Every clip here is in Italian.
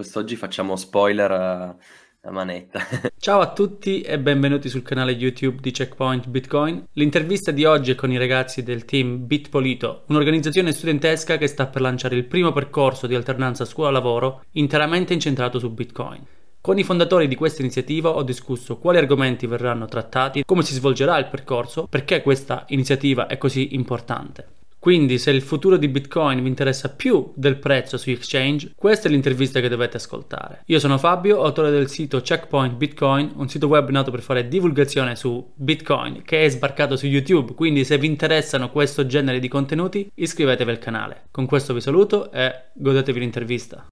Quest'oggi facciamo spoiler eh, a, manetta. Ciao a tutti e benvenuti sul canale YouTube di Checkpoint Bitcoin. L'intervista di oggi è con i ragazzi del team Bitpolito, un'organizzazione studentesca che sta per lanciare il primo percorso di alternanza scuola-lavoro interamente incentrato su Bitcoin. Con i fondatori di questa iniziativa ho discusso quali argomenti verranno trattati, come si svolgerà il percorso, perché questa iniziativa è così importante. Quindi se il futuro di Bitcoin vi interessa più del prezzo su exchange, questa è l'intervista che dovete ascoltare. Io sono Fabio, autore del sito Checkpoint Bitcoin, un sito web nato per fare divulgazione su Bitcoin che è sbarcato su YouTube, quindi se vi interessano questo genere di contenuti iscrivetevi al canale. Con questo vi saluto e godetevi l'intervista.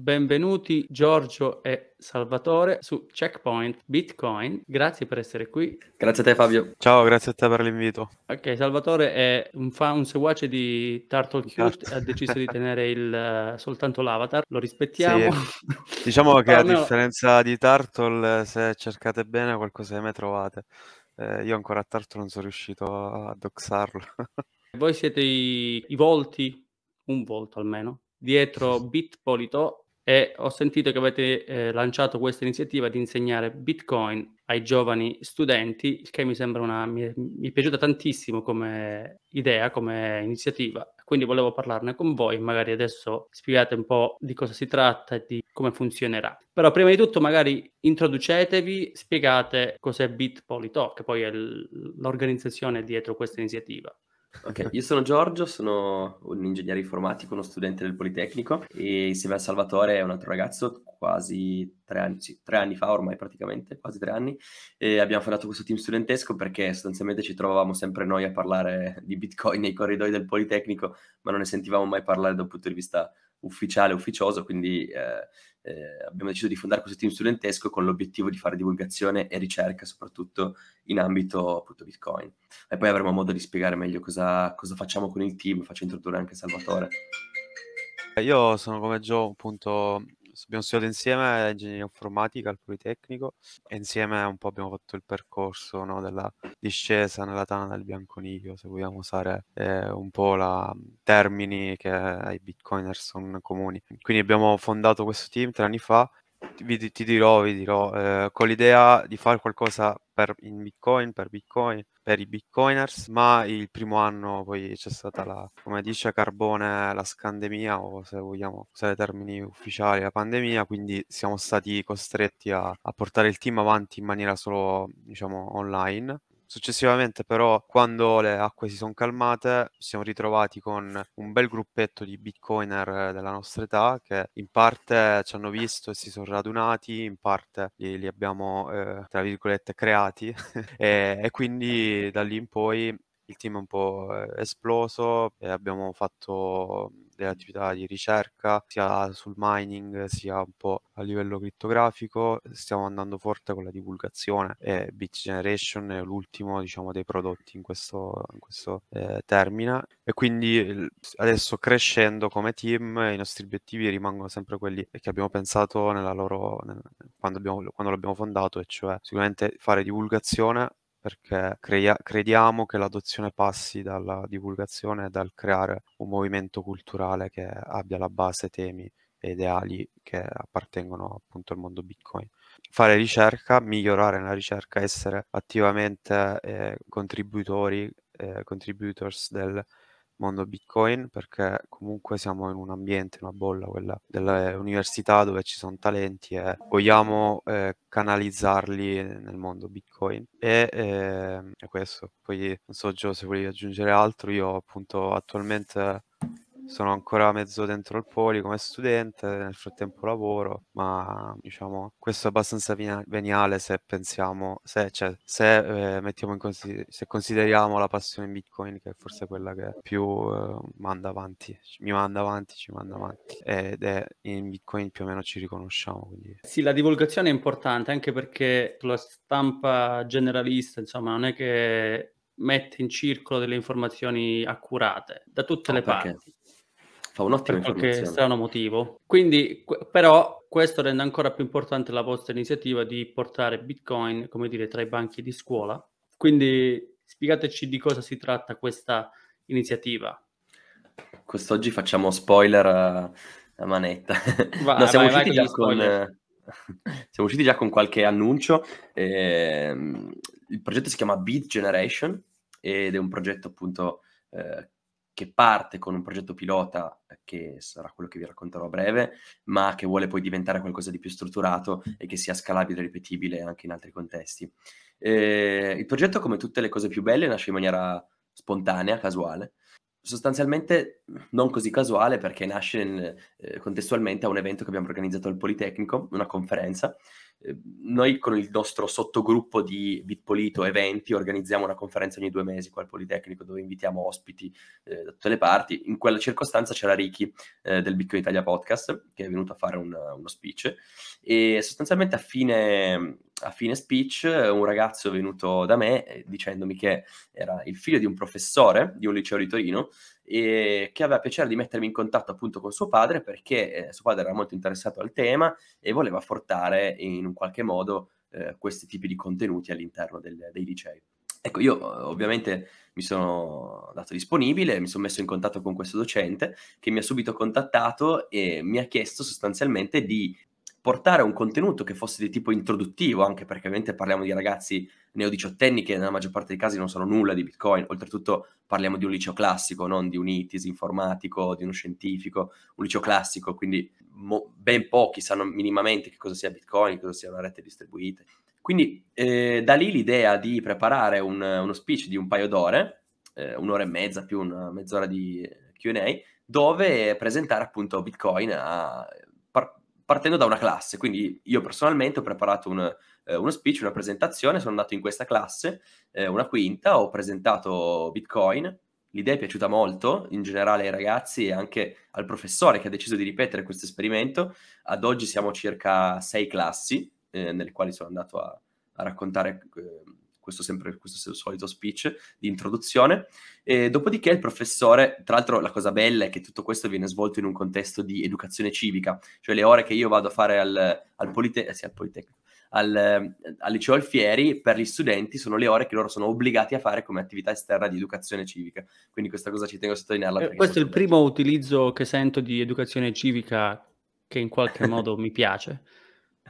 Benvenuti Giorgio e Salvatore su Checkpoint Bitcoin. Grazie per essere qui. Grazie a te Fabio. Ciao, grazie a te per l'invito. Ok, Salvatore è un, fan, un seguace di Turtle Cute, esatto. ha deciso di tenere il, eh, soltanto l'avatar, lo rispettiamo. Sì. Diciamo che a differenza di Turtle, se cercate bene qualcosa di me trovate. Eh, io ancora a Turtle non sono riuscito a doxarlo. Voi siete i, i volti, un volto almeno, dietro Bitpolito e ho sentito che avete eh, lanciato questa iniziativa di insegnare Bitcoin ai giovani studenti, il che mi sembra una mi è, mi è piaciuta tantissimo come idea, come iniziativa. Quindi volevo parlarne con voi, magari adesso spiegate un po' di cosa si tratta e di come funzionerà. Però prima di tutto magari introducetevi, spiegate cos'è Bit che poi è l'organizzazione dietro questa iniziativa. Ok, io sono Giorgio, sono un ingegnere informatico, uno studente del Politecnico e insieme a Salvatore è un altro ragazzo, quasi tre anni, sì, tre anni fa ormai praticamente, quasi tre anni, e abbiamo fondato questo team studentesco perché sostanzialmente ci trovavamo sempre noi a parlare di Bitcoin nei corridoi del Politecnico, ma non ne sentivamo mai parlare da un punto di vista ufficiale, ufficioso, quindi... Eh, eh, abbiamo deciso di fondare questo team studentesco con l'obiettivo di fare divulgazione e ricerca, soprattutto in ambito appunto Bitcoin. E poi avremo modo di spiegare meglio cosa, cosa facciamo con il team, faccio introdurre anche Salvatore. Io sono come Joe, appunto, abbiamo studiato insieme ingegneria informatica al Politecnico e insieme un po' abbiamo fatto il percorso no, della discesa nella tana del Bianconiglio, se vogliamo usare eh, un po' la, termini che ai bitcoiner sono comuni. Quindi abbiamo fondato questo team tre anni fa vi, ti dirò, vi dirò, eh, con l'idea di fare qualcosa per, in Bitcoin, per Bitcoin, per i Bitcoiners, ma il primo anno poi c'è stata la, come dice Carbone, la scandemia o se vogliamo usare termini ufficiali, la pandemia, quindi siamo stati costretti a, a portare il team avanti in maniera solo, diciamo, online Successivamente, però, quando le acque si sono calmate, ci siamo ritrovati con un bel gruppetto di bitcoiner eh, della nostra età che in parte ci hanno visto e si sono radunati, in parte li, li abbiamo, eh, tra virgolette, creati e, e quindi da lì in poi il team è un po' eh, esploso e abbiamo fatto delle attività di ricerca, sia sul mining, sia un po' a livello crittografico. Stiamo andando forte con la divulgazione e Bit Generation è l'ultimo diciamo, dei prodotti in questo, in questo eh, termine. E quindi adesso crescendo come team i nostri obiettivi rimangono sempre quelli che abbiamo pensato loro, quando, abbiamo, quando l'abbiamo fondato, e cioè sicuramente fare divulgazione perché crea- crediamo che l'adozione passi dalla divulgazione e dal creare un movimento culturale che abbia alla base temi e ideali che appartengono appunto al mondo Bitcoin. Fare ricerca, migliorare la ricerca, essere attivamente eh, contributori, eh, contributors del, mondo Bitcoin perché comunque siamo in un ambiente, una bolla, quella delle università dove ci sono talenti e vogliamo eh, canalizzarli nel mondo Bitcoin. E eh, è questo. Poi non so Joe se volevi aggiungere altro, io appunto attualmente sono ancora mezzo dentro il poli come studente, nel frattempo lavoro, ma diciamo questo è abbastanza veniale se pensiamo, se, cioè, se, eh, in consider- se consideriamo la passione in Bitcoin che è forse quella che più eh, manda avanti, mi manda avanti, ci manda avanti ed è in Bitcoin più o meno ci riconosciamo. Quindi. Sì, la divulgazione è importante anche perché la stampa generalista, insomma, non è che mette in circolo delle informazioni accurate da tutte oh, le perché? parti. Fa un'ottima per qualche strano motivo. Quindi, qu- però, questo rende ancora più importante la vostra iniziativa di portare Bitcoin, come dire, tra i banchi di scuola. Quindi, spiegateci di cosa si tratta questa iniziativa. Quest'oggi facciamo spoiler a, eh, a manetta. Vai, no, siamo, vai, usciti vai con con, eh, siamo, usciti già con, qualche annuncio. Eh, il progetto si chiama Beat Generation ed è un progetto appunto eh, che parte con un progetto pilota che sarà quello che vi racconterò a breve, ma che vuole poi diventare qualcosa di più strutturato e che sia scalabile e ripetibile anche in altri contesti. Eh, il progetto, come tutte le cose più belle, nasce in maniera spontanea, casuale, sostanzialmente non così casuale perché nasce in, eh, contestualmente a un evento che abbiamo organizzato al Politecnico, una conferenza Ehm, noi con il nostro sottogruppo di Bitpolito Eventi organizziamo una conferenza ogni due mesi qua al Politecnico dove invitiamo ospiti eh, da tutte le parti. In quella circostanza c'era Ricky eh, del Bitcoin Italia Podcast che è venuto a fare un, uno speech e sostanzialmente a fine, a fine speech un ragazzo è venuto da me eh, dicendomi che era il figlio di un professore di un liceo di Torino e che aveva piacere di mettermi in contatto appunto con suo padre perché eh, suo padre era molto interessato al tema e voleva portare in un qualche modo eh, questi tipi di contenuti all'interno del, dei licei. Ecco, io eh, ovviamente mi sono dato disponibile, mi sono messo in contatto con questo docente che mi ha subito contattato e mi ha chiesto sostanzialmente di portare un contenuto che fosse di tipo introduttivo, anche perché ovviamente parliamo di ragazzi neodiciottenni che nella maggior parte dei casi non sanno nulla di Bitcoin, oltretutto parliamo di un liceo classico, non di un ITIS informatico, di uno scientifico, un liceo classico, quindi mo- ben pochi sanno minimamente che cosa sia Bitcoin, che cosa sia una rete distribuita. Quindi eh, da lì l'idea di preparare un, uno speech di un paio d'ore, eh, un'ora e mezza più una mezz'ora di eh, QA, dove presentare appunto Bitcoin a partendo da una classe. Quindi io personalmente ho preparato un, eh, uno speech, una presentazione, sono andato in questa classe, eh, una quinta, ho presentato Bitcoin, l'idea è piaciuta molto in generale ai ragazzi e anche al professore che ha deciso di ripetere questo esperimento. Ad oggi siamo circa sei classi eh, nelle quali sono andato a, a raccontare eh, questo sempre questo solito speech di introduzione. E dopodiché il professore, tra l'altro la cosa bella è che tutto questo viene svolto in un contesto di educazione civica, cioè le ore che io vado a fare al, al, Polite- eh sì, al Politecnico, al, al, liceo Alfieri per gli studenti sono le ore che loro sono obbligati a fare come attività esterna di educazione civica. Quindi questa cosa ci tengo a sottolinearla. Eh, questo è il bello. primo utilizzo che sento di educazione civica che in qualche modo mi piace.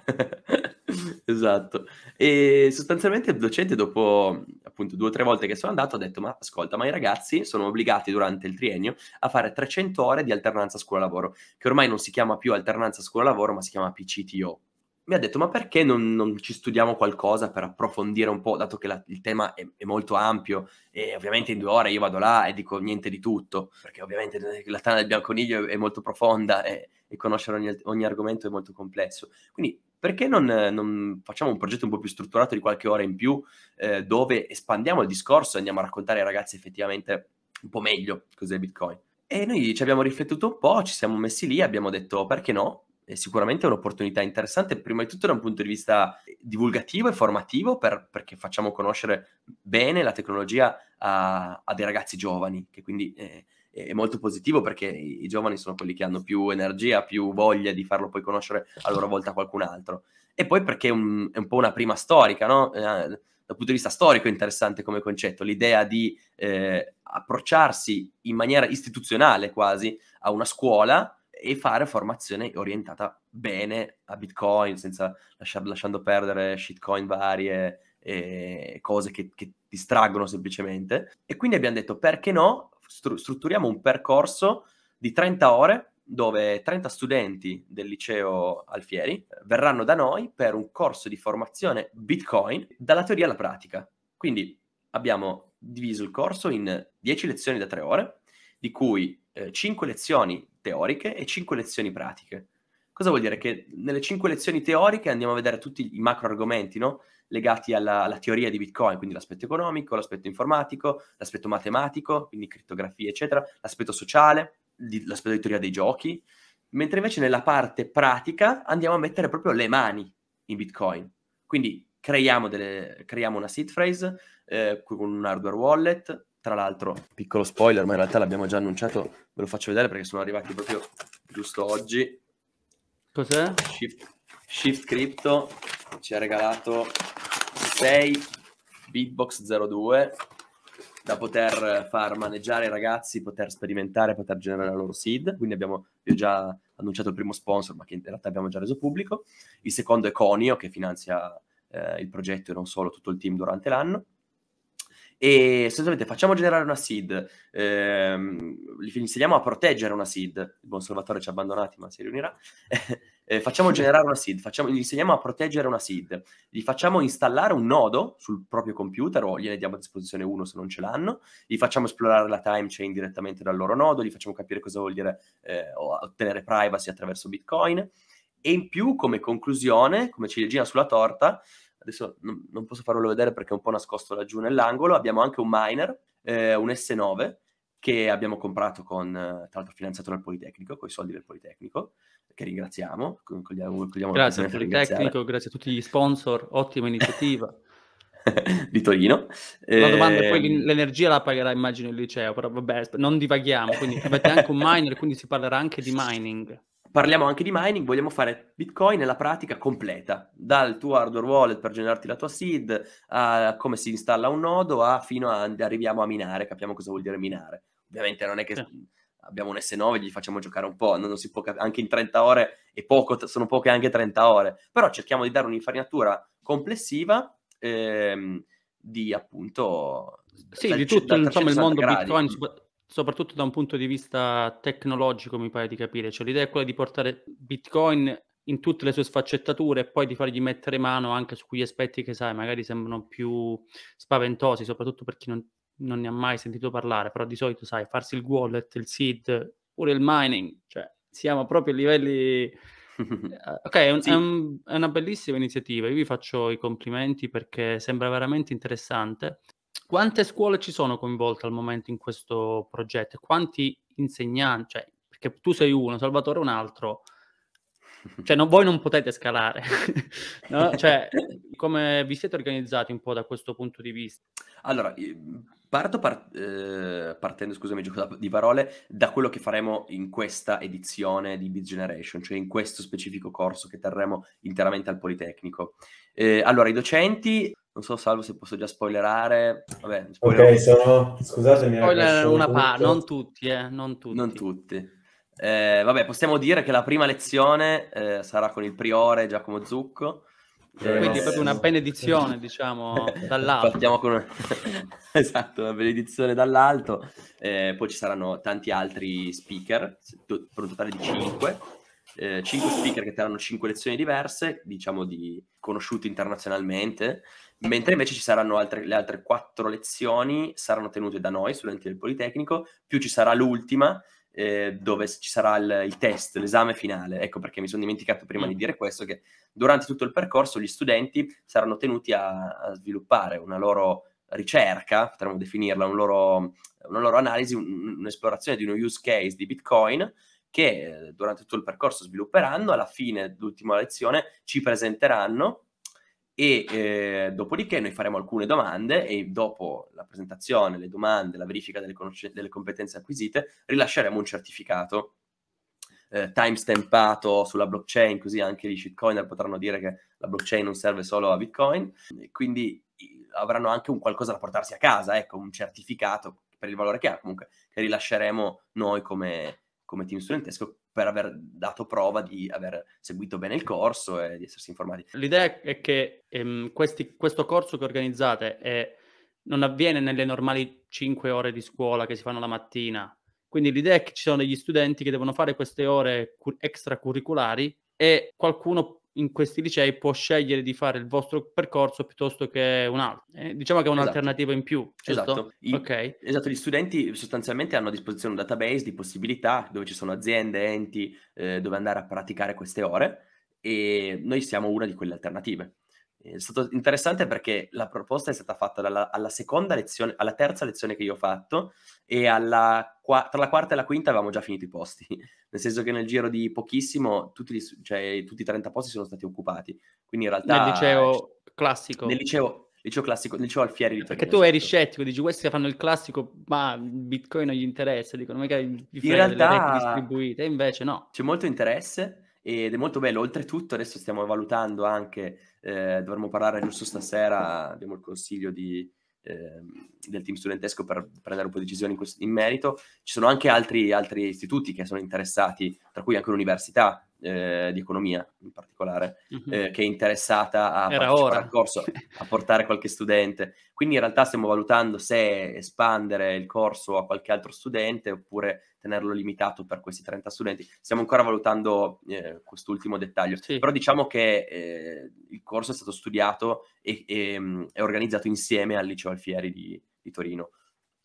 Esatto. E sostanzialmente il docente, dopo appunto due o tre volte che sono andato, ha detto: Ma ascolta, ma i ragazzi sono obbligati durante il triennio a fare 300 ore di alternanza scuola-lavoro, che ormai non si chiama più alternanza scuola-lavoro, ma si chiama PCTO. Mi ha detto: Ma perché non, non ci studiamo qualcosa per approfondire un po', dato che la, il tema è, è, molto ampio? E ovviamente in due ore io vado là e dico niente di tutto, perché ovviamente la tana del bianconiglio è, è molto profonda e, e conoscere ogni, ogni argomento è molto complesso. Quindi perché non, eh, non, facciamo un progetto un po' più strutturato di qualche ora in più, eh, dove espandiamo il discorso e andiamo a raccontare ai ragazzi effettivamente un po' meglio cos'è Bitcoin? E noi ci abbiamo riflettuto un po', ci siamo messi lì, abbiamo detto perché no? È sicuramente un'opportunità interessante, prima di tutto da un punto di vista divulgativo e formativo, per, perché facciamo conoscere bene la tecnologia a, a dei ragazzi giovani, che quindi eh, è molto positivo perché i, giovani sono quelli che hanno più energia, più voglia di farlo poi conoscere a loro volta qualcun altro. E poi perché è un, è un po' una prima storica, no? Eh, dal punto di vista storico è interessante come concetto, l'idea di eh, approcciarsi in maniera istituzionale quasi a una scuola e fare formazione orientata bene a Bitcoin, senza lasciar, lasciando perdere shitcoin varie e eh, cose che, che distraggono semplicemente. E quindi abbiamo detto perché no stru- strutturiamo un percorso di 30 ore dove 30 studenti del liceo Alfieri verranno da noi per un corso di formazione Bitcoin dalla teoria alla pratica. Quindi abbiamo diviso il corso in 10 lezioni da 3 ore, di cui eh, 5 lezioni teoriche e 5 lezioni pratiche. Cosa vuol dire? Che nelle 5 lezioni teoriche andiamo a vedere tutti i macro argomenti, no? legati alla, alla, teoria di Bitcoin, quindi l'aspetto economico, l'aspetto informatico, l'aspetto matematico, quindi criptografia, eccetera, l'aspetto sociale, di, l'aspetto di teoria dei giochi, mentre invece nella parte pratica andiamo a mettere proprio le mani in Bitcoin. Quindi creiamo, delle, creiamo una seed phrase eh, con un hardware wallet, tra l'altro, piccolo spoiler, ma in realtà l'abbiamo già annunciato, ve lo faccio vedere perché sono arrivati proprio giusto oggi. Cos'è? Shift, Shift Crypto ci ha regalato 6 Beatbox 02 da poter far maneggiare i ragazzi, poter sperimentare, poter generare la loro seed. Quindi abbiamo, io eh, già annunciato il primo sponsor, ma che in realtà abbiamo già reso pubblico. Il secondo è Conio, che finanzia eh, il progetto e non solo tutto il team durante l'anno. E sostanzialmente facciamo generare una seed, ehm, li insegniamo a proteggere una seed. Il buon Salvatore ci ha abbandonati, ma si riunirà. eh, facciamo generare una seed, facciamo, gli insegniamo a proteggere una seed, gli facciamo installare un nodo sul proprio computer o gliene diamo a disposizione uno se non ce l'hanno, gli facciamo esplorare la time chain direttamente dal loro nodo, gli facciamo capire cosa vuol dire eh, ottenere privacy attraverso Bitcoin e in più come conclusione, come ciliegina sulla torta, adesso non, non posso farvelo vedere perché è un po' nascosto laggiù nell'angolo, abbiamo anche un miner, eh, un S9, che abbiamo comprato con, eh, tra l'altro finanziato dal Politecnico, con i soldi del Politecnico, che ringraziamo. Cogliamo, cogliamo grazie al Politecnico, grazie a tutti gli sponsor, ottima iniziativa. di Torino. La domanda è poi ehm, l'energia la pagherà immagino il liceo, però vabbè, non divaghiamo, quindi avete anche un miner, quindi si parlerà anche di mining parliamo anche di mining, vogliamo fare Bitcoin nella pratica completa, dal tuo hardware wallet per generarti la tua seed, a come si installa un nodo, a fino a arriviamo a minare, capiamo cosa vuol dire minare. Ovviamente non è che sì. abbiamo un S9 e gli facciamo giocare un po', non, non si può cap- anche in 30 ore e poco, sono poche anche 30 ore, però cerchiamo di dare un'infarinatura complessiva ehm, di appunto... Sì, di tutto insomma, il mondo gradi. Bitcoin soprattutto da un punto di vista tecnologico, mi pare di capire. Cioè, l'idea è quella di portare Bitcoin in tutte le sue sfaccettature e poi di fargli mettere mano anche su quegli aspetti che, sai, magari sembrano più spaventosi, soprattutto per chi non, non ne ha mai sentito parlare. Però di solito, sai, farsi il wallet, il seed, pure il mining, cioè, siamo proprio a livelli... ok, è, un, sì. è, un, è, una bellissima iniziativa. Io vi faccio i complimenti perché sembra veramente interessante. Quante scuole ci sono coinvolte al momento in questo progetto? Quanti insegnanti? Cioè, perché tu sei uno, Salvatore un altro. Cioè, non, voi non potete scalare. no? cioè, come vi siete organizzati un po' da questo punto di vista? Allora, parto par- eh, partendo, scusami, gioco di parole, da quello che faremo in questa edizione di Beat Generation, cioè in questo specifico corso che terremo interamente al Politecnico. Eh, allora, i docenti non so Salvo se posso già spoilerare. Vabbè, Ok, sono... scusatemi. Spoiler una parte, non tutti, eh, non tutti. Non tutti. Eh, vabbè, possiamo dire che la prima lezione eh, sarà con il priore Giacomo Zucco. Eh, Quindi è proprio una benedizione, diciamo, dall'alto. Partiamo con una... esatto, una benedizione dall'alto. Eh, poi ci saranno tanti altri speaker, per un totale di 5. Eh, cinque speaker che terranno cinque lezioni diverse, diciamo di conosciuti internazionalmente, mentre invece ci saranno altre, le altre quattro lezioni, saranno tenute da noi, studenti del Politecnico, più ci sarà l'ultima, eh, dove ci sarà il, il, test, l'esame finale. Ecco perché mi sono dimenticato prima di mm. dire questo, che durante tutto il percorso gli studenti saranno tenuti a, a sviluppare una loro ricerca, potremmo definirla, un loro, una loro analisi, un, un'esplorazione di uno use case di Bitcoin che eh, durante tutto il percorso svilupperanno, alla fine dell'ultima lezione ci presenteranno e eh, dopodiché noi faremo alcune domande e dopo la presentazione, le domande, la verifica delle, conosc- delle competenze acquisite, rilasceremo un certificato eh, timestampato sulla blockchain, così anche gli shitcoiner potranno dire che la blockchain non serve solo a Bitcoin, quindi avranno anche un qualcosa da portarsi a casa, ecco, un certificato per il valore che ha comunque, che rilasceremo noi come, come team studentesco per aver dato prova di aver seguito bene il corso e di essersi informati. L'idea è che ehm, questi, questo corso che organizzate è, non avviene nelle normali 5 ore di scuola che si fanno la mattina, quindi l'idea è che ci sono degli studenti che devono fare queste ore cu- extracurriculari e qualcuno in questi licei può scegliere di fare il vostro percorso piuttosto che un altro. Eh, diciamo che è esatto. un'alternativa esatto. in più. Giusto? Esatto. I, okay. esatto, gli studenti sostanzialmente hanno a disposizione un database di possibilità dove ci sono aziende, enti, eh, dove andare a praticare queste ore e noi siamo una di quelle alternative è stato interessante perché la proposta è stata fatta dalla, alla seconda lezione, alla terza lezione che io ho fatto e alla, tra la quarta e la quinta avevamo già finito i posti, nel senso che nel giro di pochissimo tutti, gli, cioè, tutti i 30 posti sono stati occupati, quindi in realtà... Nel liceo classico. Nel liceo, liceo classico, liceo Alfieri eh, di Torino. Perché tu eri scettico, dici questi fanno il classico, ma Bitcoin non gli interessa, dicono magari vi in realtà, distribuite, e invece no. C'è molto interesse ed è molto bello. Oltretutto, adesso stiamo valutando anche, eh, dovremmo parlare giusto stasera, abbiamo il consiglio di, eh, del team studentesco per prendere un po' di decisioni in, questo, in merito. Ci sono anche altri, altri, istituti che sono interessati, tra cui anche l'università eh, di economia in particolare, mm-hmm. eh, che è interessata a al corso, a portare qualche studente. Quindi in realtà stiamo valutando se espandere il corso a qualche altro studente oppure tenerlo limitato per questi 30 studenti. Stiamo ancora valutando eh, quest'ultimo dettaglio, sì. però diciamo che eh, il corso è stato studiato e, e mm, organizzato insieme al Liceo Alfieri di, di Torino.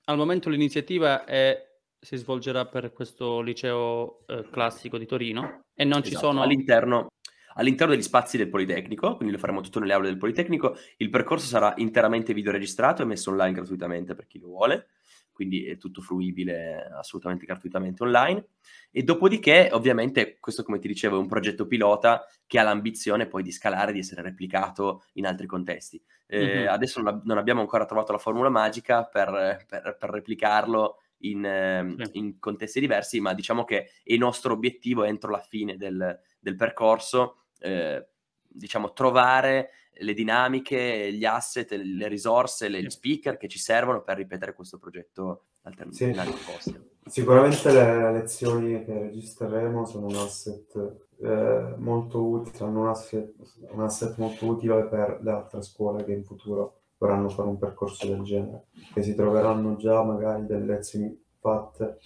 Al momento l'iniziativa è si svolgerà per questo liceo eh, classico di Torino e non esatto, ci sono... All'interno, all'interno degli spazi del Politecnico, quindi lo faremo tutto nelle aule del Politecnico, il percorso sarà interamente videoregistrato e messo online gratuitamente per chi lo vuole, quindi è tutto fruibile assolutamente gratuitamente online. E dopodiché, ovviamente, questo come ti dicevo è un progetto pilota che ha l'ambizione poi di scalare, di essere replicato in altri contesti. Eh, mm-hmm. Adesso non, non, abbiamo ancora trovato la formula magica per, per, per replicarlo in, sì. Ehm, in, contesti diversi, ma diciamo che il nostro obiettivo entro la fine del, del percorso, eh, diciamo, trovare le dinamiche, gli asset, le risorse, le, gli speaker che ci servono per ripetere questo progetto alternativo. Sì. Sicuramente le lezioni che registreremo sono un asset eh, molto utile, saranno un asset, un asset molto utile per le altre scuole che in futuro vorranno fare un percorso del genere, che si troveranno già magari delle lezioni fatte,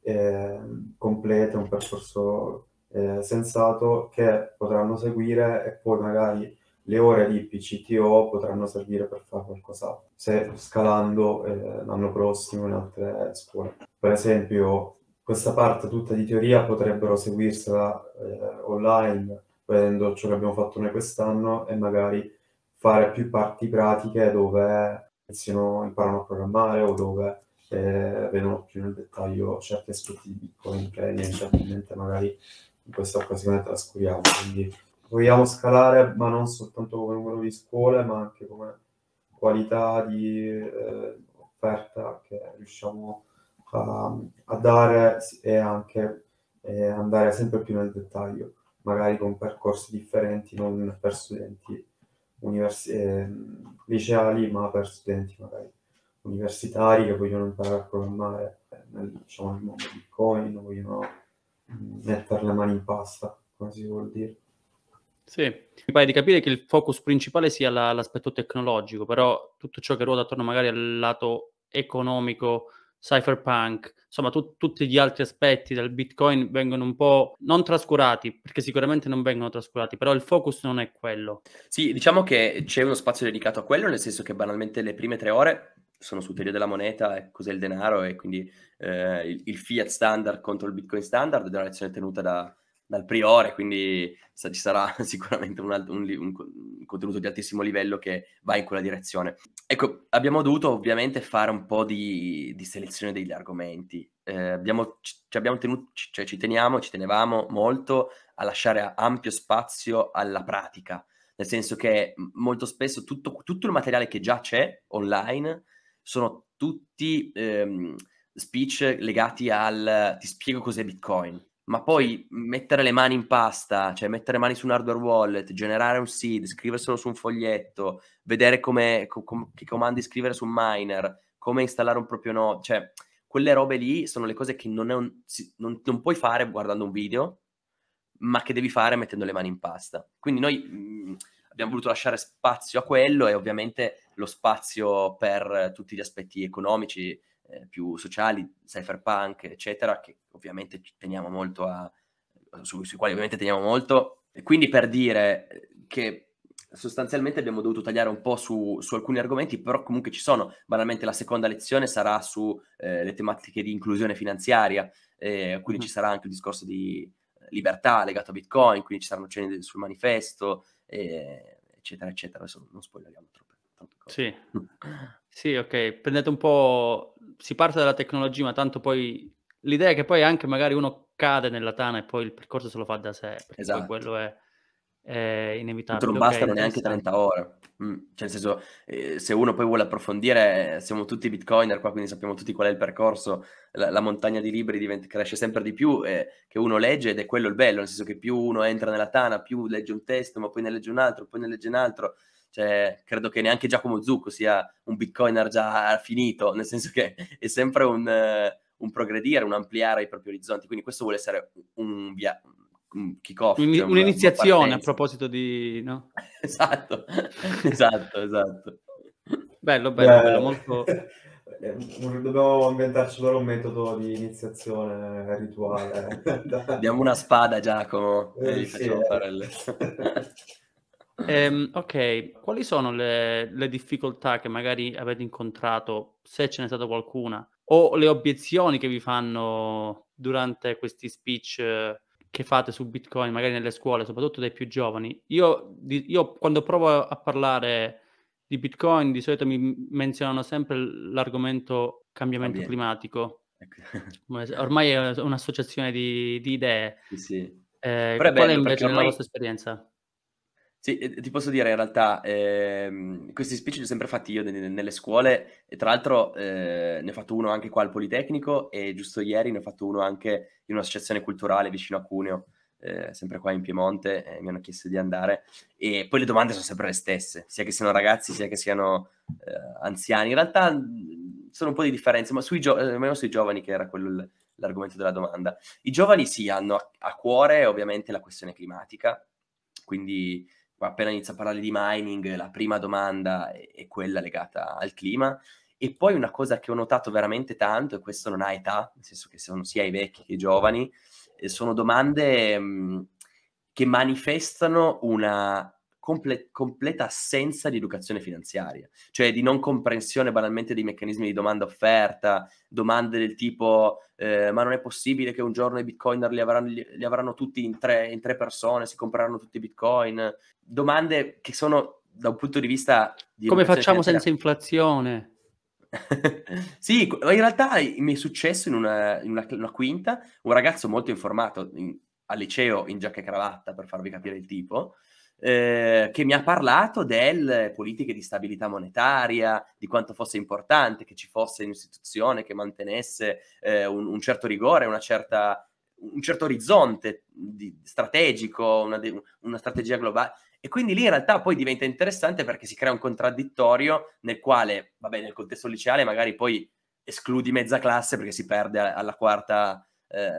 eh, complete, un percorso eh, sensato che potranno seguire e poi magari le ore di PCTO potranno servire per fare qualcos'altro, se scalando eh, l'anno prossimo in altre scuole. Per esempio, questa parte tutta di teoria potrebbero seguirsela eh, online, vedendo ciò che abbiamo fatto noi quest'anno e magari fare più parti pratiche dove iniziano, imparano a programmare o dove eh, vedono più nel dettaglio certi aspetti di Bitcoin che evidentemente magari in questa occasione trascuriamo. Quindi vogliamo scalare, ma non soltanto come numero di scuole, ma anche come qualità di eh, offerta che riusciamo a, a, dare e anche eh, andare sempre più nel dettaglio, magari con percorsi differenti, non per studenti univers- eh, liceali, ma per studenti magari universitari che vogliono imparare a programmare eh, nel, diciamo, nel mondo Bitcoin, vogliono mettere le mani in pasta, come si vuol dire. Sì, mi pare di capire che il focus principale sia la, l'aspetto tecnologico, però tutto ciò che ruota attorno magari al lato economico cypherpunk, insomma tu, tutti gli altri aspetti del bitcoin vengono un po' non trascurati, perché sicuramente non vengono trascurati, però il focus non è quello. Sì, diciamo che c'è uno spazio dedicato a quello, nel senso che banalmente le prime tre ore sono sul teoria della moneta e cos'è il denaro e quindi eh, il, il, fiat standard contro il bitcoin standard ed è una lezione tenuta da, dal priore, quindi sa, ci sarà sicuramente un, alt- un, un, contenuto di altissimo livello che va in quella direzione. Ecco, abbiamo dovuto ovviamente fare un po' di, di selezione degli argomenti. Eh, abbiamo, ci, abbiamo tenuto, cioè, ci teniamo, ci tenevamo molto a lasciare ampio spazio alla pratica, nel senso che molto spesso tutto, tutto il materiale che già c'è online sono tutti ehm, speech legati al ti spiego cos'è Bitcoin ma poi mettere le mani in pasta, cioè mettere le mani su un hardware wallet, generare un seed, scriverselo su un foglietto, vedere come, com- che comandi scrivere su un miner, come installare un proprio nodo, cioè quelle robe lì sono le cose che non, un, non, non, puoi fare guardando un video, ma che devi fare mettendo le mani in pasta. Quindi noi mh, mm, abbiamo voluto lasciare spazio a quello e ovviamente lo spazio per tutti gli aspetti economici, eh, più sociali, cypherpunk, eccetera, che ovviamente teniamo molto a, su, sui quali ovviamente teniamo molto. E quindi per dire eh, che sostanzialmente abbiamo dovuto tagliare un po' su, su, alcuni argomenti, però comunque ci sono. Banalmente la seconda lezione sarà sulle eh, tematiche di inclusione finanziaria, eh, quindi mm. Mm-hmm. ci sarà anche il discorso di libertà legato a Bitcoin, quindi ci saranno cene sul manifesto, eh, eccetera, eccetera. Adesso non spoileriamo troppo. Sì. Mm. sì, ok, prendete un po', si parte dalla tecnologia, ma tanto poi l'idea è che poi anche magari uno cade nella tana e poi il percorso se lo fa da sé, perché esatto. quello è, è inevitabile. non okay, bastano neanche 30 ore. Mm. Cioè, nel senso, eh, se uno poi vuole approfondire, eh, siamo tutti bitcoiner qua, quindi sappiamo tutti qual è il percorso. La, la montagna di libri diventa, cresce sempre di più eh, che uno legge ed è quello il bello, nel senso che più uno entra nella tana, più legge un testo, ma poi ne legge un altro, poi ne legge un altro. Cioè, credo che neanche Giacomo Zucco sia un bitcoiner già finito, nel senso che è sempre un, eh, un progredire, un ampliare i propri orizzonti. Quindi questo vuole essere un, via, un kick-off. Diciamo, un, cioè un'iniziazione a proposito di... No? esatto, esatto, esatto. Bello, bello, Beh, bello molto... Eh, dobbiamo inventarci loro un metodo di iniziazione rituale. Diamo una spada, Giacomo, eh, e gli sì, facciamo eh. fare le... Ehm, ok, quali sono le, le difficoltà che magari avete incontrato, se ce n'è stata qualcuna, o le obiezioni che vi fanno durante questi speech eh, che fate su Bitcoin, magari nelle scuole, soprattutto dai più giovani? Io, io quando provo a parlare di Bitcoin di solito mi menzionano sempre l'argomento cambiamento Ambiente. climatico. Ecco. Ormai è un'associazione di, di idee. Sì, sì. Eh, qual è, è invece la vostra esperienza? Sì, ti posso dire in realtà, ehm, questi speech li ho sempre fatti io nelle, nelle scuole e tra l'altro eh, ne ho fatto uno anche qua al Politecnico e giusto ieri ne ho fatto uno anche in un'associazione culturale vicino a Cuneo, eh, sempre qua in Piemonte, eh, mi hanno chiesto di andare e poi le domande sono sempre le stesse, sia che siano ragazzi sia che siano eh, anziani. In realtà mm, sono un po' di differenze, ma sui, gio- eh, almeno sui giovani che era quello l- l'argomento della domanda. I giovani sì hanno a, a cuore ovviamente la questione climatica, quindi appena inizia a parlare di mining, la prima domanda è, quella legata al clima. E poi una cosa che ho notato veramente tanto, e questo non ha età, nel senso che sono sia i vecchi che i giovani, eh, sono domande mh, che manifestano una comple- completa assenza di educazione finanziaria, cioè di non comprensione banalmente dei meccanismi di domanda-offerta, domande del tipo eh, ma non è possibile che un giorno i bitcoiner li avranno, li avranno tutti in tre, in tre persone, si compreranno tutti i bitcoin, domande che sono da un punto di vista... Di Come facciamo senza inflazione? sì, in realtà mi è successo in, una, in una, una quinta un ragazzo molto informato in, al liceo in giacca e cravatta, per farvi capire il tipo, eh, che mi ha parlato delle politiche di stabilità monetaria, di quanto fosse importante che ci fosse un'istituzione che mantenesse eh, un, un, certo rigore, una certa, un certo orizzonte di, strategico, una, de, una strategia globale. E quindi lì in realtà poi diventa interessante perché si crea un contraddittorio nel quale, vabbè, nel contesto liceale magari poi escludi mezza classe perché si perde alla quarta, eh,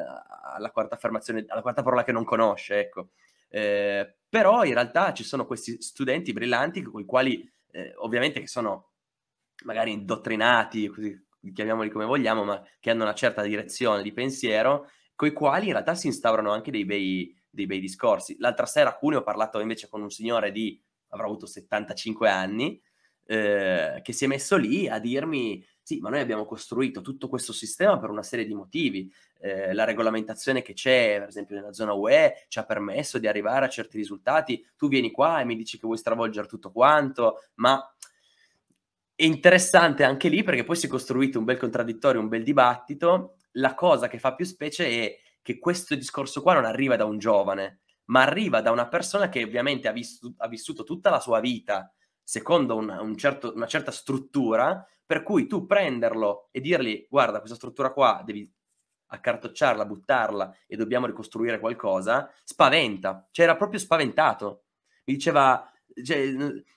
alla quarta affermazione, alla quarta parola che non conosce, ecco. Eh, però in realtà ci sono questi studenti brillanti con i quali eh, ovviamente che sono magari indottrinati, così, chiamiamoli come vogliamo, ma che hanno una certa direzione di pensiero, con i quali in realtà si instaurano anche dei bei, dei bei discorsi. L'altra sera a Cuneo ho parlato invece con un signore di, avrà avuto 75 anni, eh, che si è messo lì a dirmi sì, ma noi abbiamo costruito tutto questo sistema per una serie di motivi. Eh, la regolamentazione che c'è, per esempio, nella zona UE ci ha permesso di arrivare a certi risultati. Tu vieni qua e mi dici che vuoi stravolgere tutto quanto, ma è interessante anche lì perché poi si è costruito un bel contraddittorio, un bel dibattito. La cosa che fa più specie è che questo discorso qua non arriva da un giovane, ma arriva da una persona che ovviamente ha, vissu- ha vissuto tutta la sua vita secondo una, un certo, una certa struttura per cui tu prenderlo e dirgli guarda questa struttura qua devi accartocciarla, buttarla e dobbiamo ricostruire qualcosa, spaventa. Cioè era proprio spaventato. Mi diceva, cioè,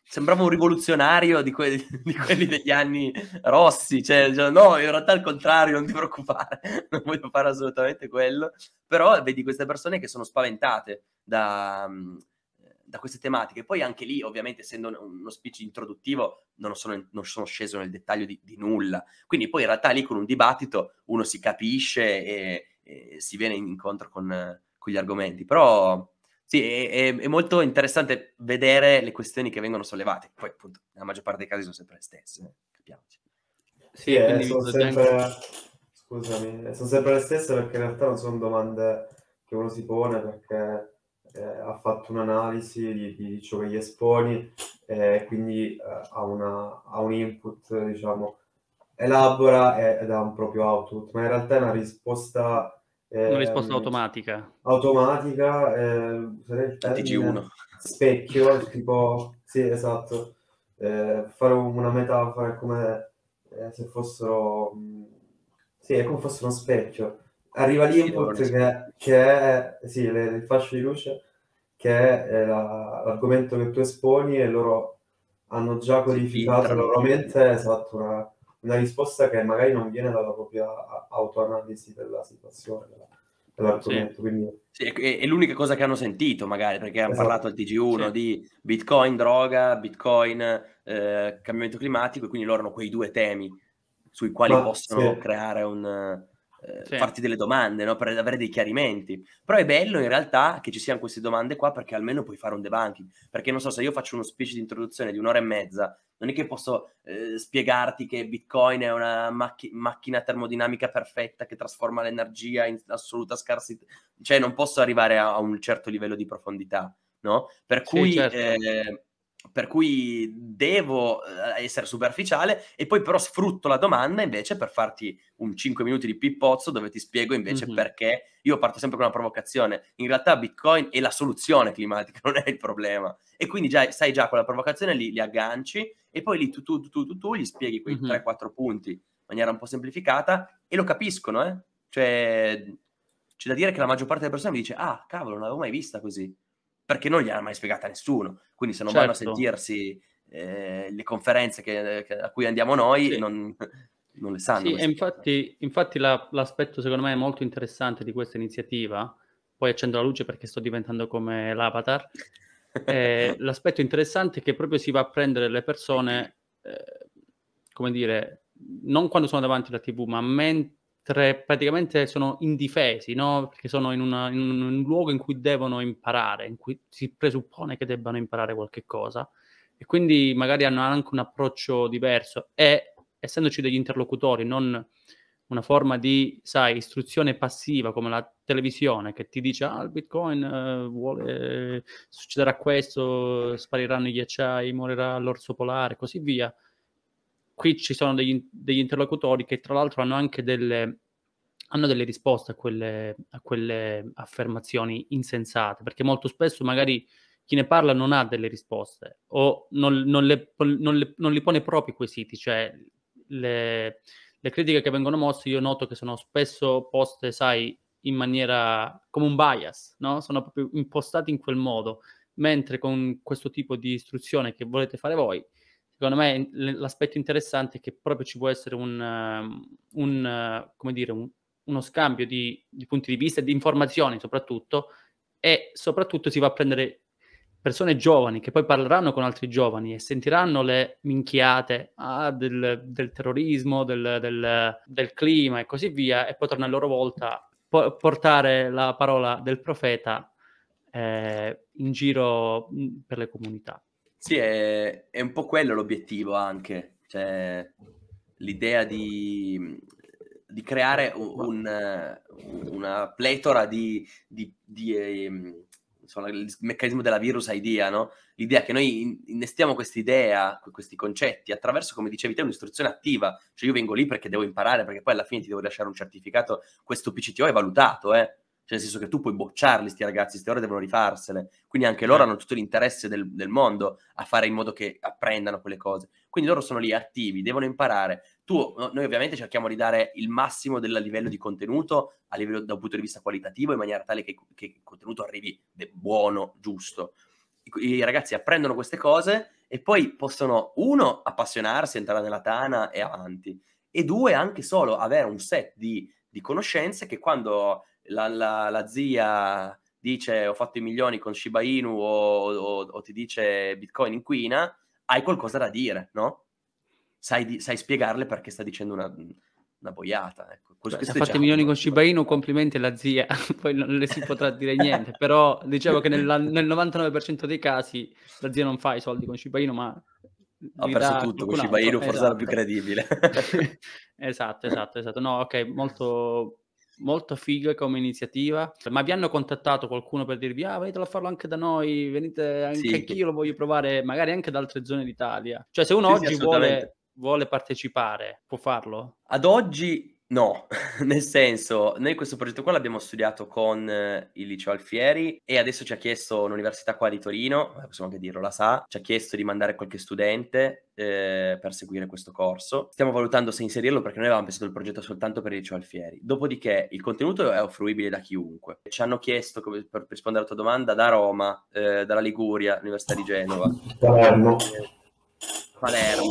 sembrava un rivoluzionario di, que- di, quelli degli anni rossi. Cioè, cioè, no, in realtà al contrario, non ti preoccupare, non voglio fare assolutamente quello. Però vedi queste persone che sono spaventate da, da queste tematiche. Poi anche lì, ovviamente, essendo uno speech introduttivo, non sono, non sono sceso nel dettaglio di, di, nulla. Quindi poi in realtà lì con un dibattito uno si capisce e, e si viene incontro con, con, gli argomenti. Però sì, è, è, molto interessante vedere le questioni che vengono sollevate. Poi appunto, nella maggior parte dei casi sono sempre le stesse, eh, capiamoci. Sì, eh, sono, sempre... Scusami, sono sempre le stesse perché in realtà non sono domande che uno si pone perché eh, ha fatto un'analisi di, di, ciò che gli esponi e eh, quindi eh, ha, una, ha, un input, diciamo, elabora ed ha un proprio output, ma in realtà è una risposta... Una ehm, risposta automatica. Automatica, eh, TG1. Specchio, tipo... Sì, esatto. Eh, fare una metafora è come eh, se fossero... Mm, sì, è come fosse uno specchio arriva l'input che, che, è sì, le, il fascio di luce che è eh, la, l'argomento che tu esponi e loro hanno già codificato la loro mente esatto, una, una, risposta che magari non viene dalla propria autoanalisi della situazione della, dell'argomento. Sì. Quindi... Sì, è, è, l'unica cosa che hanno sentito magari perché hanno esatto. parlato al TG1 sì. di Bitcoin, droga, Bitcoin, eh, cambiamento climatico e quindi loro hanno quei due temi sui quali Ma, possono creare un eh, sì. farti delle domande, no? per avere dei chiarimenti. Però è bello in realtà che ci siano queste domande qua perché almeno puoi fare un debunking. Perché non so, se io faccio uno speech di introduzione di un'ora e mezza, non è che posso eh, spiegarti che Bitcoin è una macch- macchina termodinamica perfetta che trasforma l'energia in assoluta scarsità. Cioè non posso arrivare a, a un certo livello di profondità, no? Per cui... Sì, certo. eh, per cui devo eh, essere superficiale e poi però sfrutto la domanda invece per farti un 5 minuti di pippozzo dove ti spiego invece mm-hmm. perché io parto sempre con una provocazione. In realtà Bitcoin è la soluzione climatica, non è il problema. E quindi già, sai già con la provocazione li, li agganci e poi lì tu, tu, tu, tu, tu gli spieghi quei mm-hmm. 3-4 punti in maniera un po' semplificata e lo capiscono, eh? Cioè, c'è da dire che la maggior parte delle persone mi dice, ah, cavolo, non l'avevo mai vista così perché non gliela ha mai spiegata nessuno. Quindi se non certo. vanno a certo. sentirsi eh, le conferenze che, che a cui andiamo noi, sì. non, non, le sanno. Sì, infatti, infatti la, l'aspetto secondo me molto interessante di questa iniziativa, poi accendo la luce perché sto diventando come l'avatar, eh, l'aspetto interessante è che proprio si va a prendere le persone, eh, come dire, non quando sono davanti alla tv, ma mentre tre praticamente sono indifesi, no? Perché sono in, una, in, un luogo in cui devono imparare, in cui si presuppone che debbano imparare qualche cosa e quindi magari hanno anche un approccio diverso e essendoci degli interlocutori, non una forma di, sai, istruzione passiva come la televisione che ti dice ah il bitcoin eh, vuole, eh, succederà questo, spariranno i ghiacciai, morirà l'orso polare, così via qui ci sono degli, degli, interlocutori che tra l'altro hanno anche delle, hanno delle risposte a quelle, a quelle, affermazioni insensate, perché molto spesso magari chi ne parla non ha delle risposte o non, non, le, non, le, non li pone proprio i quesiti, cioè le, le, critiche che vengono mosse io noto che sono spesso poste, sai, in maniera come un bias, no? sono proprio impostate in quel modo, mentre con questo tipo di istruzione che volete fare voi, secondo me l'aspetto interessante è che proprio ci può essere un, ehm, un come dire, un, uno scambio di, di, punti di vista, e di informazioni soprattutto, e soprattutto si va a prendere persone giovani che poi parleranno con altri giovani e sentiranno le minchiate ah, del, del, terrorismo, del, del, del, clima e così via, e potranno a loro volta po- portare la parola del profeta eh, in giro mm, per le comunità. Sì, è, è un po' quello l'obiettivo anche, cioè l'idea di, mm, di creare un, eh, una pletora di, di, di eh, insomma, il meccanismo della virus idea, no? L'idea che noi innestiamo questa idea, questi concetti, attraverso, come dicevi te, un'istruzione attiva. Cioè io vengo lì perché devo imparare, perché poi alla fine ti devo lasciare un certificato, questo PCTO è valutato, eh? Cioè, nel senso che tu puoi bocciarli, sti ragazzi, queste ore devono rifarsele. Quindi anche certo. loro hanno tutto l'interesse del, del, mondo a fare in modo che apprendano quelle cose. Quindi loro sono lì attivi, devono imparare. Tu, noi ovviamente cerchiamo di dare il massimo del livello di contenuto a livello da un punto di vista qualitativo, in maniera tale che, che il contenuto arrivi buono, giusto. I, I ragazzi apprendono queste cose e poi possono, uno, appassionarsi, entrare nella tana e avanti, e due, anche solo avere un set di, di conoscenze che quando la, la, la zia dice ho fatto i milioni con Shiba Inu o, o, o, ti dice Bitcoin inquina, hai qualcosa da dire, no? Sai, sai spiegarle perché sta dicendo una, una boiata. Ecco. Questo Beh, cioè, se ha fatto diciamo, i milioni con Shiba Inu, complimenti alla zia, poi non le si potrà dire niente, però dicevo che nella, nel 99% dei casi la zia non fa i soldi con Shiba Inu, ma... Ho perso tutto con Shiba Inu, forse esatto. la più credibile. esatto, esatto, esatto. No, ok, molto, molto figa come iniziativa. Cioè, ma vi hanno contattato qualcuno per dirvi: Ah, venite a farlo anche da noi, venite anche sì. anch'io, lo voglio provare, magari anche da altre zone d'Italia. Cioè, se uno sì, oggi sì, vuole, vuole partecipare, può farlo? Ad oggi No, nel senso, noi questo progetto qua l'abbiamo studiato con eh, il liceo Alfieri e adesso ci ha chiesto un'università qua di Torino, eh, possiamo anche dirlo, la sa, ci ha chiesto di mandare qualche studente eh, per seguire questo corso. Stiamo valutando se inserirlo perché noi avevamo pensato il progetto soltanto per il liceo Alfieri. Dopodiché il contenuto è offruibile da chiunque. Ci hanno chiesto, per rispondere alla tua domanda, da Roma, eh, dalla Liguria, Università di Genova. Palermo. Palermo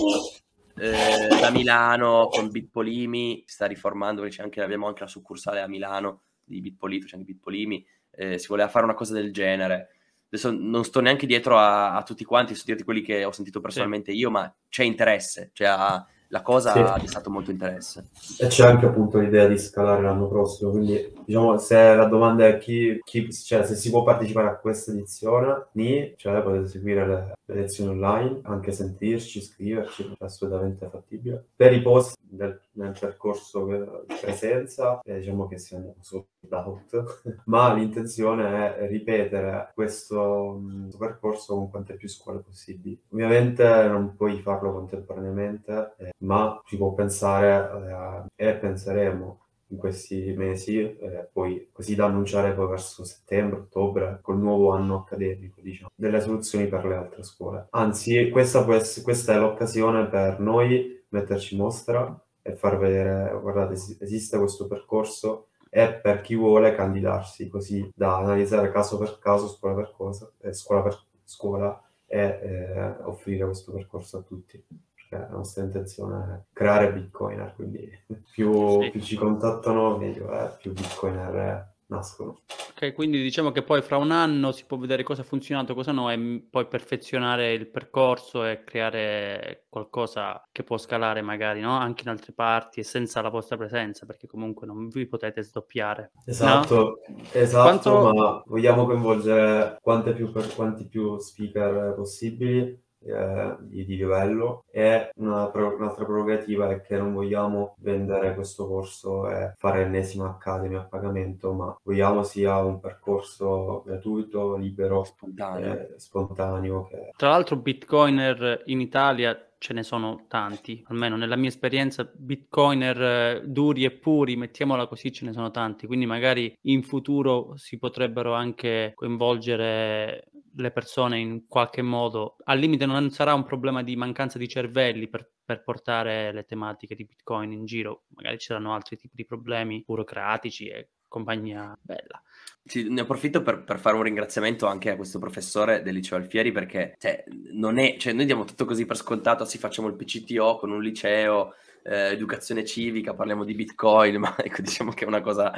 eh, da Milano con Bitpolimi, si sta riformando perché anche, abbiamo anche la succursale a Milano di Bitpolito, c'è anche Bitpolimi, eh, si voleva fare una cosa del genere. Adesso non sto neanche dietro a, a tutti quanti, sto dietro a quelli che ho sentito personalmente sì. io, ma c'è interesse, cioè a, la cosa sì. ha destato molto interesse. E c'è anche appunto l'idea di scalare l'anno prossimo, quindi diciamo se la domanda è chi, chi cioè, se si può partecipare a questa edizione, ni, cioè potete seguire le, le, lezioni online, anche sentirci, scriverci, è assolutamente fattibile. Per i post nel, nel percorso di presenza, eh, diciamo che siamo sold out, ma l'intenzione è ripetere questo, mm, questo percorso con quante più scuole possibili. Ovviamente non puoi farlo contemporaneamente. Eh, ma si può pensare eh, e penseremo in questi mesi, eh, poi così da annunciare poi verso settembre, ottobre, col nuovo anno accademico, diciamo, delle soluzioni per le altre scuole. Anzi, questa, essere, questa è l'occasione per noi metterci in mostra e far vedere, guardate, esiste questo percorso e per chi vuole candidarsi, così da analizzare caso per caso, scuola per cosa, eh, scuola per scuola e eh, offrire questo percorso a tutti perché cioè, la nostra intenzione è creare bitcoiner, quindi più, sì. più ci contattano meglio, eh, più bitcoiner nascono. Ok, quindi diciamo che poi fra un anno si può vedere cosa ha funzionato, cosa no, e poi perfezionare il percorso e creare qualcosa che può scalare magari no? anche in altre parti e senza la vostra presenza, perché comunque non vi potete sdoppiare. Esatto, no? esatto, Quanto... ma vogliamo coinvolgere quante più, quanti più speaker possibili eh, di, di, livello e una pro- un'altra prerogativa è che non vogliamo vendere questo corso e fare l'ennesima accademia a pagamento, ma vogliamo sia un percorso gratuito, libero, spontaneo. Eh, spontaneo che... Tra l'altro Bitcoiner in Italia ce ne sono tanti, almeno nella mia esperienza bitcoiner eh, duri e puri, mettiamola così, ce ne sono tanti, quindi magari in futuro si potrebbero anche coinvolgere le persone in qualche modo, al limite non sarà un problema di mancanza di cervelli per, per, portare le tematiche di Bitcoin in giro, magari ci saranno altri tipi di problemi burocratici e compagnia bella. Sì, ne approfitto per, per, fare un ringraziamento anche a questo professore del liceo Alfieri perché cioè, non è, cioè, noi diamo tutto così per scontato, sì facciamo il PCTO con un liceo, eh, educazione civica, parliamo di Bitcoin, ma ecco, diciamo che è una cosa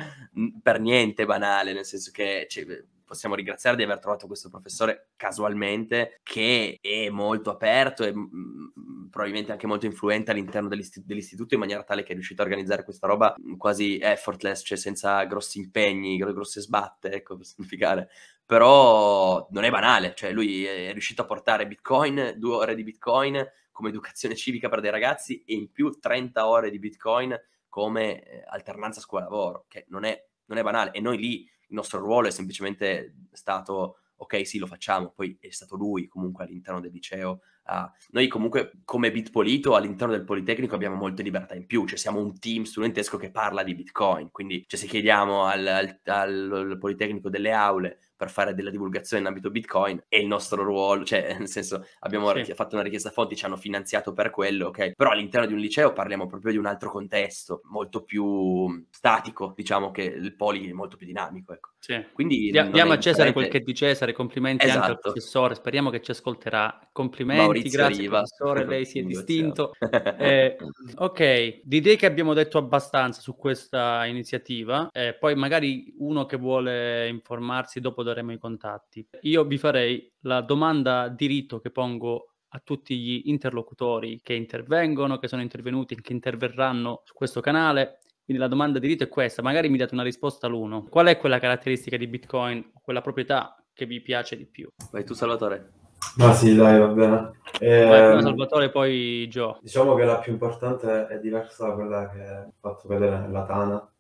per niente banale, nel senso che... Cioè, possiamo ringraziare di aver trovato questo professore casualmente che è molto aperto e mm, mm, probabilmente anche molto influente all'interno dell'istitu- dell'istituto in maniera tale che è riuscito a organizzare questa roba mm, quasi effortless, cioè senza grossi impegni, grosse sbatte, ecco, per semplificare però non è banale, cioè lui è riuscito a portare Bitcoin, due ore di Bitcoin come educazione civica per dei ragazzi e in più 30 ore di Bitcoin come eh, alternanza scuola-lavoro, che non è, non è banale. E noi lì il nostro ruolo è semplicemente stato ok sì lo facciamo, poi è stato lui comunque all'interno del liceo. Uh, noi comunque come Bitpolito all'interno del Politecnico abbiamo molte libertà in più, cioè siamo un team studentesco che parla di Bitcoin, quindi cioè, se chiediamo al, al, al Politecnico delle aule per fare della divulgazione in ambito Bitcoin e il nostro ruolo, cioè nel senso abbiamo sì. fatto una richiesta a fonti, ci hanno finanziato per quello, ok? Però all'interno di un liceo parliamo proprio di un altro contesto, molto più statico, diciamo che il poli è molto più dinamico, ecco. Sì. Quindi Dia- diamo a Cesare differente. quel che di Cesare, complimenti esatto. anche al esatto. professore, speriamo che ci ascolterà. Complimenti, Maurizio grazie Riva. professore, lei si è distinto. eh, ok, direi che abbiamo detto abbastanza su questa iniziativa, eh, poi magari uno che vuole informarsi dopo da daremo i contatti. Io vi farei la domanda di rito che pongo a tutti gli interlocutori che intervengono, che sono intervenuti, che interverranno su questo canale. Quindi la domanda di rito è questa, magari mi date una risposta all'uno. Qual è quella caratteristica di Bitcoin, quella proprietà che vi piace di più? Vai tu Salvatore. Ma sì, dai, va bene. Eh, Vai, ehm, Salvatore, poi Gio. Diciamo che la più importante è diversa da quella che ha fatto vedere la Tana,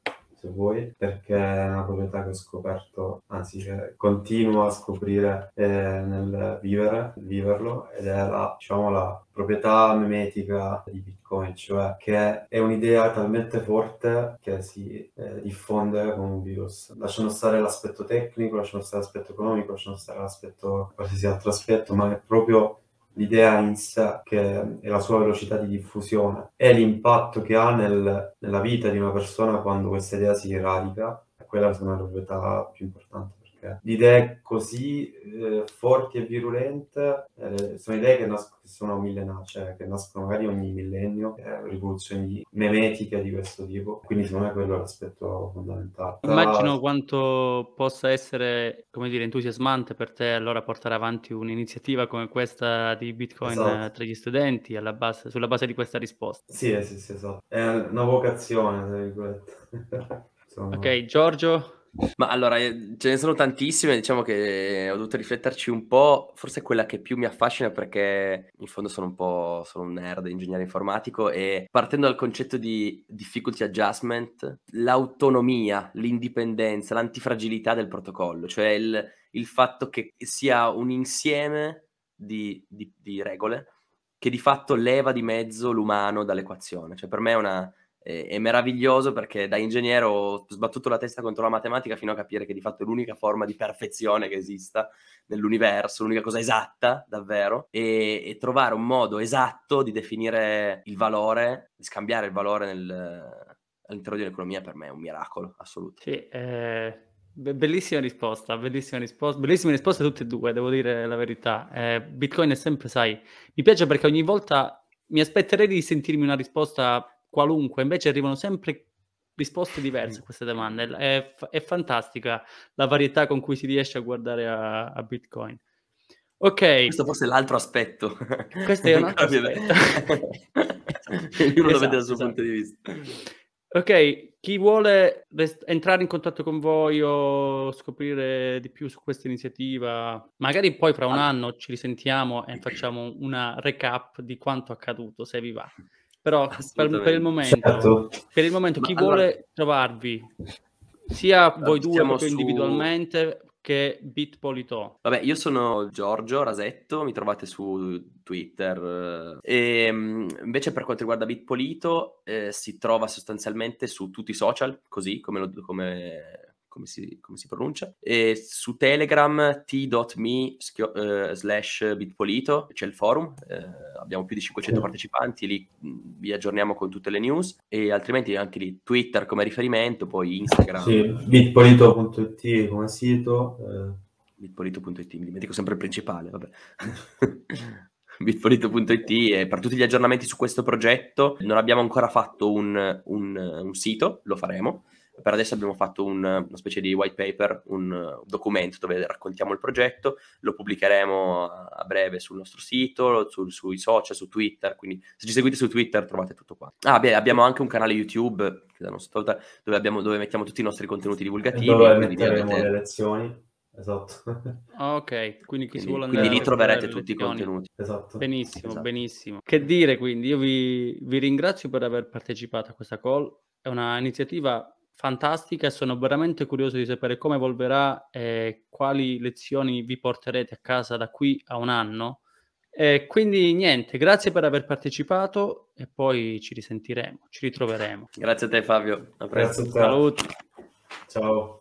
se vuoi, perché è una proprietà che ho scoperto, anzi che continuo a scoprire eh, nel vivere, viverlo, ed è la, diciamo, la proprietà memetica di Bitcoin, cioè che è un'idea talmente forte che si eh, diffonde come un virus. Lasciano stare l'aspetto tecnico, lasciano stare l'aspetto economico, lasciano stare l'aspetto qualsiasi altro aspetto, ma è proprio l'idea in sé che, è la sua velocità di diffusione e l'impatto che ha nel, nella vita di una persona quando questa idea si radica, quella è una proprietà più importante politica. Idee così eh, forti e virulente eh, sono idee che, nasc- che sono millenarie, cioè che nascono magari ogni millennio, eh, rivoluzioni memetiche di questo tipo. Quindi secondo me quello è l'aspetto fondamentale. Immagino quanto possa essere, come dire, entusiasmante per te allora portare avanti un'iniziativa come questa di Bitcoin esatto. tra gli studenti base, sulla base di questa risposta. Sì, eh, sì, sì, esatto. È una vocazione, tra virgolette. Insomma... Ok, Giorgio, ma allora, eh, ce ne sono tantissime, diciamo che ho dovuto rifletterci un po', forse quella che più mi affascina perché in fondo sono un po' sono un nerd ingegnere informatico e partendo dal concetto di difficulty adjustment, l'autonomia, l'indipendenza, l'antifragilità del protocollo, cioè il, il fatto che sia un insieme di, di, di regole che di fatto leva di mezzo l'umano dall'equazione, cioè per me è una è, meraviglioso perché da ingegnere ho sbattuto la testa contro la matematica fino a capire che di fatto è l'unica forma di perfezione che esista nell'universo, l'unica cosa esatta davvero, e, e trovare un modo esatto di definire il valore, di scambiare il valore nel, all'interno di un'economia per me è un miracolo assoluto. Sì, eh, Bellissima risposta, bellissima risposta, bellissime risposte tutte e due, devo dire la verità. Eh, Bitcoin è sempre, sai, mi piace perché ogni volta mi aspetterei di sentirmi una risposta qualunque, invece arrivano sempre risposte diverse mm. a queste domande. È, è fantastica la varietà con cui si riesce a guardare a, a Bitcoin. Ok. Questo forse è l'altro aspetto. Questo è un altro aspetto. Io lo vedo esatto, dal suo esatto. punto di vista. Ok, chi vuole rest- entrare in contatto con voi o scoprire di più su questa iniziativa, magari poi fra un anno ci risentiamo e facciamo una recap di quanto accaduto, se vi va. Però per, per, il momento, certo. per il momento chi allora... vuole trovarvi, sia eh, voi due su... individualmente, che Bitpolito. Vabbè, io sono Giorgio Rasetto, mi trovate su Twitter. E eh, ehm, invece per quanto riguarda Bitpolito, eh, si trova sostanzialmente su tutti i social, così come, lo, come come si, come si pronuncia, e su Telegram t.me schio- eh, slash bitpolito, c'è il forum, eh, abbiamo più di 500 sì. partecipanti, lì mm, vi aggiorniamo con tutte le news, e altrimenti anche lì Twitter come riferimento, poi Instagram. Sì, bitpolito.it come sito. Eh. Bitpolito.it, mi dimentico sempre il principale, vabbè. bitforito.it e per tutti gli aggiornamenti su questo progetto non abbiamo ancora fatto un, un, un sito, lo faremo per adesso abbiamo fatto un, una specie di white paper, un documento dove raccontiamo il progetto, lo pubblicheremo a breve sul nostro sito, su, sui social, su Twitter, quindi se ci seguite su Twitter trovate tutto qua. Ah, beh, abbiamo anche un canale YouTube dove, abbiamo, dove, mettiamo tutti i nostri contenuti divulgativi. Dove metteremo avete... le lezioni. Esatto. Ah, ok, quindi chi quindi, si vuole andare quindi lì troverete tutti i contenuti. Esatto. Benissimo, esatto. benissimo. Che dire, quindi io vi, vi ringrazio per aver partecipato a questa call. È una iniziativa fantastica e sono veramente curioso di sapere come evolverà e quali lezioni vi porterete a casa da qui a un anno. E quindi niente, grazie per aver partecipato e poi ci risentiremo, ci ritroveremo. Grazie a te Fabio, a presto. Grazie a te. Saluti. Ciao.